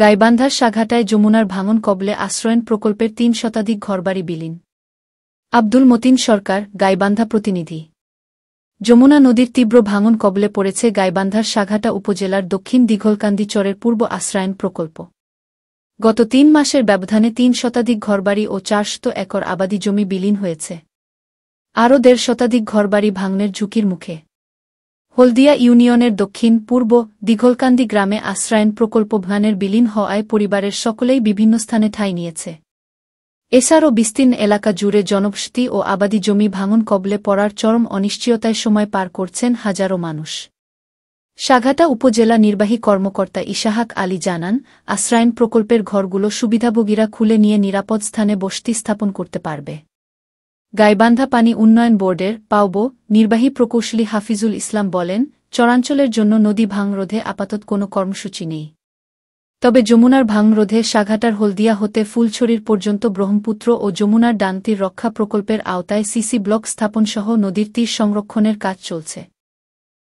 গাইবান্ধার সাঘাটায় যমুনার ভাঙন কবলে আশ্রয়ন প্রকল্পের তিন শতাধিক ঘরবাড়ি বিলীন আব্দুল মতিন সরকার গাইবান্ধা প্রতিনিধি যমুনা নদীর তীব্র ভাঙন কবলে পড়েছে গাইবান্ধার সাঘাটা উপজেলার দক্ষিণ দীঘলকান্দি চরের পূর্ব আশ্রয়ন প্রকল্প গত তিন মাসের ব্যবধানে তিন শতাধিক ঘরবাড়ি ও চারশত একর আবাদি জমি বিলীন হয়েছে আরও দেড় শতাধিক ঘরবাড়ি ভাঙনের ঝুঁকির মুখে হলদিয়া ইউনিয়নের দক্ষিণ পূর্ব দীঘলকান্দি গ্রামে আশ্রয়ন প্রকল্প ভানের বিলীন হওয়ায় পরিবারের সকলেই বিভিন্ন স্থানে ঠাঁই নিয়েছে এছাড়াও বিস্তীর্ণ এলাকা জুড়ে জনবসতি ও আবাদি জমি ভাঙন কবলে পড়ার চরম অনিশ্চয়তায় সময় পার করছেন হাজারো মানুষ সাঘাটা উপজেলা নির্বাহী কর্মকর্তা ইশাহাক আলী জানান আশ্রয়ন প্রকল্পের ঘরগুলো সুবিধাভোগীরা খুলে নিয়ে নিরাপদ স্থানে বসতি স্থাপন করতে পারবে গাইবান্ধা পানি উন্নয়ন বোর্ডের পাওব নির্বাহী প্রকৌশলী হাফিজুল ইসলাম বলেন চরাঞ্চলের জন্য নদী ভাঙরোধে আপাতত কোনো কর্মসূচি নেই তবে যমুনার ভাঙরোধে সাঘাটার হলদিয়া হতে ফুলছড়ির পর্যন্ত ব্রহ্মপুত্র ও যমুনার ডানতির রক্ষা প্রকল্পের আওতায় সিসি ব্লক স্থাপনসহ নদীর তীর সংরক্ষণের কাজ চলছে